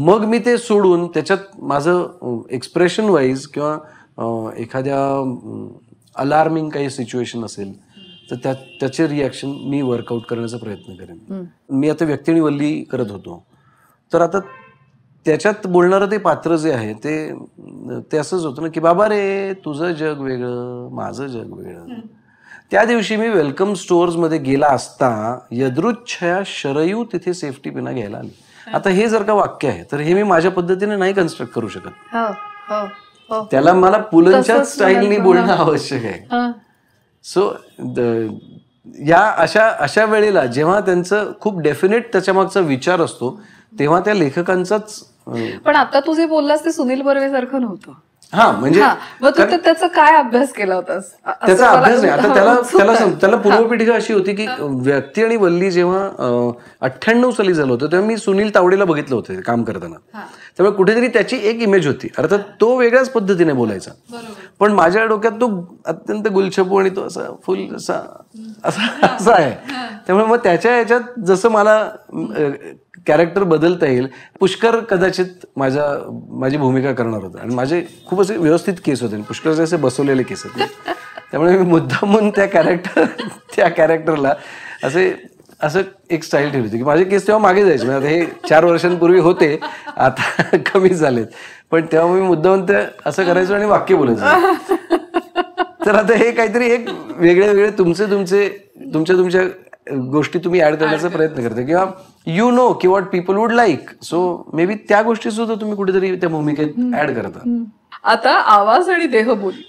मग मी ते सोडून त्याच्यात माझं एक्सप्रेशन वाईज किंवा एखाद्या अलार्मिंग काही सिच्युएशन असेल तर त्या त्याचे रिॲक्शन मी वर्कआउट करण्याचा प्रयत्न करेन मी आता व्यक्तीने वल्ली करत होतो तर आता त्याच्यात बोलणारं ते पात्र जे आहे ते ते असंच होतं ना की बाबा रे तुझं जग वेगळं माझं जग वेगळं त्या दिवशी मी वेलकम स्टोअर्स मध्ये गेला असता यदृच्छया शरयू तिथे सेफ्टी पिना घ्यायला आली आता हे जर का वाक्य आहे तर हे मी माझ्या पद्धतीने नाही कन्स्ट्रक्ट करू शकत हो, हो, हो. त्याला मला पुलंच्या स्टाईलनी बोलणं आवश्यक आहे सो या अशा अशा वेळेला जेव्हा त्यांचं खूप डेफिनेट मागचा विचार असतो तेव्हा त्या लेखकांचाच पण आता तू जे बोललास ते सुनील बर्वे सारखं नव्हतं हा म्हणजे त्याचा काय अभ्यास केला होतास त्याचा अभ्यास नाही आता त्याला त्याला त्याला पूर्वपीठिका अशी होती की व्यक्ती आणि वल्ली जेव्हा अठ्ठ्याण्णव साली झालं होतं तेव्हा मी सुनील तावडेला बघितलं होतं काम करताना त्यामुळे कुठेतरी त्याची एक इमेज होती अर्थात तो वेगळ्याच पद्धतीने बोलायचा पण माझ्या डोक्यात तो अत्यंत गुलछपू आणि तो असा फुल असा असा असा आहे त्यामुळे मग त्याच्या ह्याच्यात जसं मला कॅरेक्टर बदलता येईल पुष्कर कदाचित माझ्या माझी भूमिका करणार होता आणि माझे खूप असे व्यवस्थित केस होते पुष्करचे असे बसवलेले केस होते त्यामुळे मी मुद्दामून त्या कॅरेक्टर त्या कॅरेक्टरला असे असं एक स्टाईल ठेवली होती की माझे केस तेव्हा मागे जायचे म्हणजे हे चार वर्षांपूर्वी होते आता कमी झालेत पण तेव्हा मी मुद्दामून ते असं करायचो आणि वाक्य बोलायचो तर आता हे काहीतरी एक वेगळे वेगळे तुमचे तुमचे तुमच्या तुमच्या गोष्टी तुम्ही ऍड करण्याचा प्रयत्न करता किंवा यू नो की what people would like so maybe त्या गोष्टी सुद्धा तुम्ही कुठेतरी त्या भूमिकेत ऍड करता आता आवाज आणि देहबोली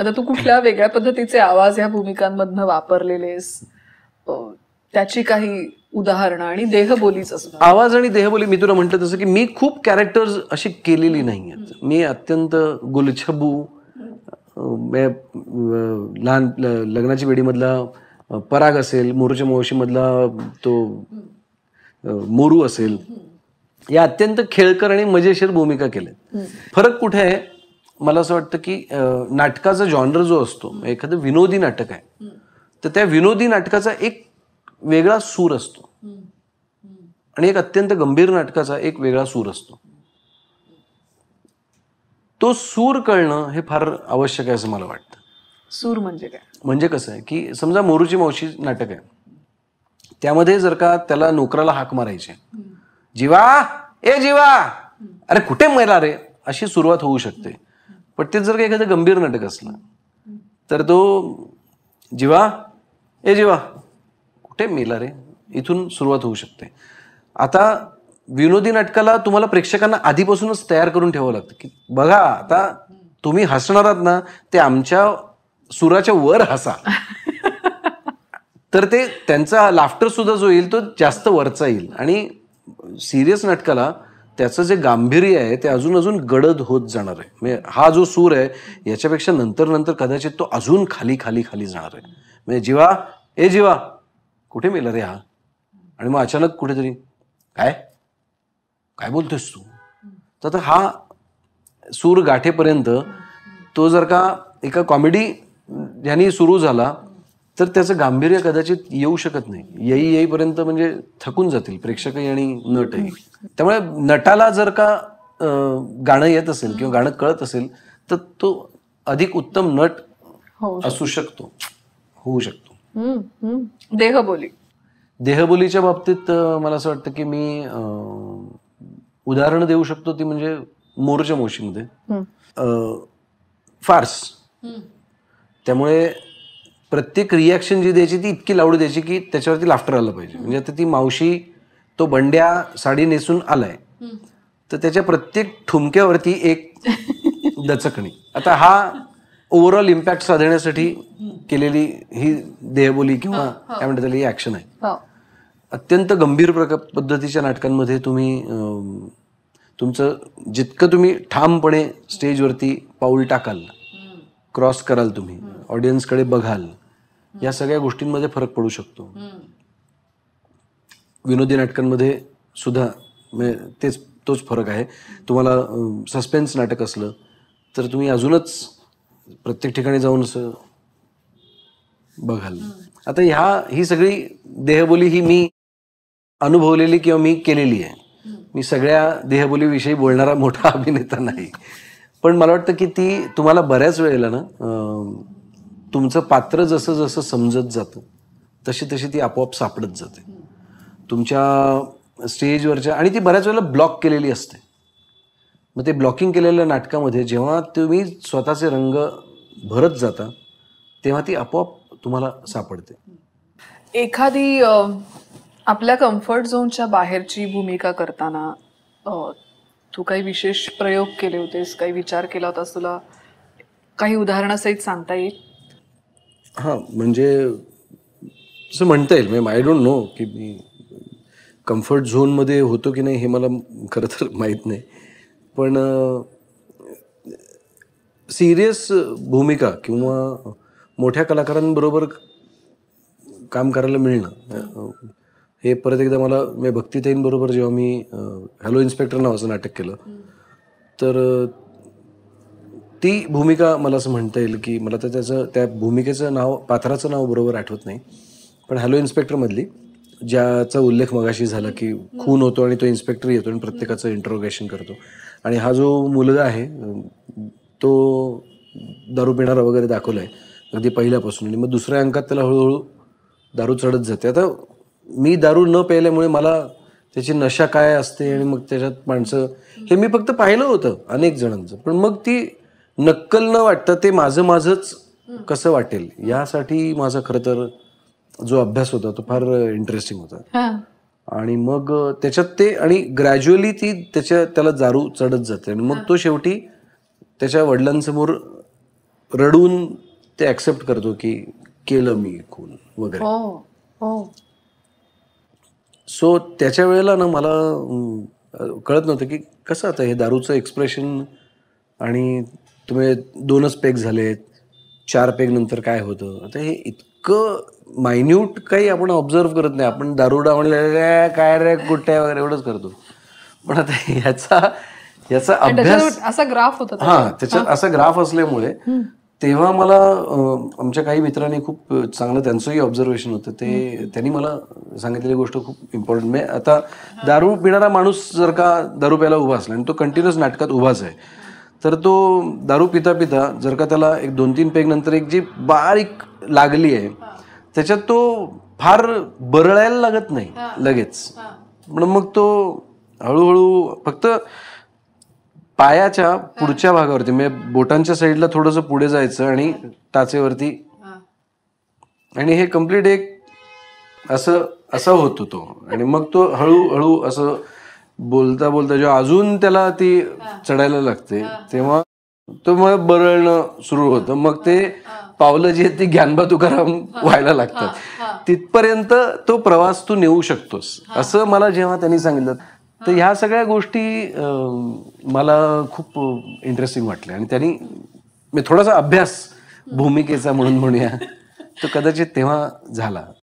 आता तू कुठल्या वेगळ्या पद्धतीचे आवाज या भूमिकांमधनं वापरलेलेस त्याची काही उदाहरणं आणि देहबोलीच आवाज आणि देहबोली मी तुला म्हटलं तसं की मी खूप कॅरेक्टर्स अशी केलेली नाही आहेत मी अत्यंत गुलछबू लहान लग्नाची मधला पराग असेल मोरूच्या मोशीमधला तो मोरू असेल या अत्यंत खेळकर आणि मजेशीर भूमिका केल्या फरक कुठे आहे मला असं वाटतं की नाटकाचा जॉनर जो असतो एखादं विनोदी नाटक आहे तर त्या विनोदी नाटकाचा एक वेगळा सूर असतो आणि एक अत्यंत गंभीर नाटकाचा एक वेगळा सूर असतो तो सूर कळणं हे फार आवश्यक आहे असं मला वाटतं सूर म्हणजे काय म्हणजे कसं आहे की समजा मोरूची मावशी नाटक आहे त्यामध्ये जर का त्याला नोकराला हाक मारायचे जीवा ए जीवा अरे कुठे मेला रे अशी सुरुवात होऊ शकते पण ते जर का एखादं गंभीर नाटक असलं तर तो जीवा ए जीवा कुठे मेला रे इथून सुरुवात होऊ शकते आता विनोदी नाटकाला तुम्हाला प्रेक्षकांना आधीपासूनच तयार करून ठेवावं लागतं की बघा आता तुम्ही हसणार आहात ना ते आमच्या सुराच्या वर हसा तर ते त्यांचा लाफ्टर सुद्धा जो येईल तो जास्त वरचा येईल आणि सिरियस नाटकाला त्याचं जे गांभीर्य आहे ते अजून अजून गडद होत जाणार आहे म्हणजे हा जो सूर आहे याच्यापेक्षा नंतर नंतर कदाचित तो अजून खाली खाली खाली जाणार आहे म्हणजे जीवा ए जीवा कुठे मेला रे हा आणि मग अचानक कुठेतरी काय काय बोलतोयस तू तर हा सूर गाठेपर्यंत तो जर का एका कॉमेडी ह्यानी सुरू झाला तर त्याचं गांभीर्य कदाचित येऊ शकत नाही येई येईपर्यंत म्हणजे थकून जातील प्रेक्षकही आणि नटही त्यामुळे नटाला जर का गाणं येत असेल किंवा गाणं कळत असेल तर तो अधिक उत्तम नट हो असू शकतो होऊ शकतो देहबोली देहबोलीच्या बाबतीत मला असं वाटतं की मी उदाहरण देऊ शकतो ती म्हणजे मोरच्या मोशीमध्ये फार्स त्यामुळे प्रत्येक रिॲक्शन जी द्यायची ती इतकी लावडी द्यायची की त्याच्यावरती लाफ्टर आलं पाहिजे म्हणजे आता ती मावशी तो बंड्या साडी नेसून आलाय तर त्याच्या प्रत्येक ठुमक्यावरती एक दचकणी आता हा ओव्हरऑल इम्पॅक्ट साधण्यासाठी केलेली ही देहबोली किंवा हो, हो. काय म्हणतात ही ॲक्शन आहे हो. अत्यंत गंभीर प्रकार पद्धतीच्या नाटकांमध्ये तुम्ही तुमचं जितकं तुम्ही ठामपणे स्टेजवरती पाऊल टाकाल क्रॉस कराल तुम्ही ऑडियन्सकडे बघाल या सगळ्या गोष्टींमध्ये फरक पडू शकतो विनोदी नाटकांमध्ये सुद्धा म्हणजे तेच तोच फरक आहे तुम्हाला सस्पेन्स नाटक असलं तर तुम्ही अजूनच प्रत्येक ठिकाणी जाऊन असं बघाल आता ह्या ही सगळी देहबोली ही मी अनुभवलेली किंवा मी केलेली आहे मी सगळ्या देहबोलीविषयी बोलणारा मोठा अभिनेता नाही पण मला वाटतं की ती तुम्हाला बऱ्याच वेळेला ना तुमचं पात्र जसं जसं समजत जातं तशी तशी ती आपोआप सापडत जाते तुमच्या स्टेजवरच्या आणि ती बऱ्याच वेळेला ब्लॉक केलेली असते मग ते ब्लॉकिंग केलेल्या नाटकामध्ये जेव्हा तुम्ही स्वतःचे रंग भरत जाता तेव्हा ती आपोआप तुम्हाला सापडते एखादी आपल्या कम्फर्ट झोनच्या बाहेरची भूमिका करताना तू काही विशेष प्रयोग केले होतेस काही विचार केला होतास तुला काही उदाहरणासहित सांगता येईल हां म्हणजे असं म्हणता येईल मॅम आय डोंट नो की मी कम्फर्ट झोनमध्ये होतो की नाही हे मला खरं तर माहीत नाही पण सिरियस भूमिका किंवा मोठ्या कलाकारांबरोबर काम करायला मिळणं हे परत एकदा मला मी भक्तीताईंबरोबर जेव्हा मी हॅलो इन्स्पेक्टर नावाचं नाटक केलं तर ती भूमिका मला असं म्हणता येईल की मला तर त्याचं त्या भूमिकेचं नाव पात्राचं नाव बरोबर आठवत नाही पण हॅलो इन्स्पेक्टरमधली ज्याचा उल्लेख मगाशी झाला की खून होतो आणि तो इन्स्पेक्टर येतो आणि प्रत्येकाचं इंटरोगेशन करतो आणि हा जो मुलगा आहे तो दारू पिणारा वगैरे दाखवला आहे अगदी पहिल्यापासून आणि मग दुसऱ्या अंकात त्याला हळूहळू दारू चढत जाते आता मी दारू न प्यायल्यामुळे मला त्याची नशा काय असते आणि मग त्याच्यात माणसं हे मी फक्त पाहिलं होतं अनेक जणांचं पण मग ती नक्कल न वाटतं ते माझं माझंच कसं वाटेल यासाठी माझा खर तर जो अभ्यास होता तो फार इंटरेस्टिंग होता आणि मग त्याच्यात ते आणि ग्रॅज्युअली ती त्याच्या त्याला जारू चढत जाते आणि मग तो शेवटी त्याच्या वडिलांसमोर रडून ते ऍक्सेप्ट करतो की केलं मी खून वगैरे सो हो, हो. त्याच्या वेळेला ना मला कळत नव्हतं की कसं आता हे दारूचं एक्सप्रेशन आणि तुम्ही दोनच पेग झालेत चार पेग नंतर काय होतं आता हे इतकं मायन्यूट काही आपण ऑब्झर्व करत नाही आपण दारू म्हणलेल्या काय रे कुठे वगैरे एवढंच करतो पण आता ह्याचा याचा अभ्यास असा ग्राफ होता हा त्याच्यात असा ग्राफ असल्यामुळे तेव्हा मला आमच्या काही मित्रांनी खूप चांगलं त्यांचंही ऑब्झर्वेशन होतं ते त्यांनी मला सांगितलेली गोष्ट खूप इम्पॉर्टंट आता दारू पिणारा माणूस जर का दारू प्यायला उभा असला आणि तो कंटिन्युअस नाटकात उभाच आहे तर तो दारू पिता पिता जर का त्याला एक दोन तीन पेग नंतर एक जी बारीक लागली आहे त्याच्यात तो फार बरळायला लागत नाही लगेच म्हणून मग तो हळूहळू फक्त पायाच्या पुढच्या भागावरती म्हणजे बोटांच्या साईडला थोडंसं पुढे जायचं आणि टाचेवरती आणि हे कम्प्लीट एक असं असा होतो तो आणि मग तो हळूहळू असं बोलता बोलता जेव्हा अजून त्याला ती चढायला लागते तेव्हा तो मग बरळणं सुरू होतं मग ते पावलं जी आहेत ती ज्ञानबा तुकाराम व्हायला लागतात तिथपर्यंत तो प्रवास तू नेऊ शकतोस असं मला जेव्हा त्यांनी सांगितलं तर ह्या सगळ्या गोष्टी मला खूप इंटरेस्टिंग वाटल्या आणि त्यांनी मी थोडासा अभ्यास भूमिकेचा म्हणून म्हणूया तो कदाचित तेव्हा झाला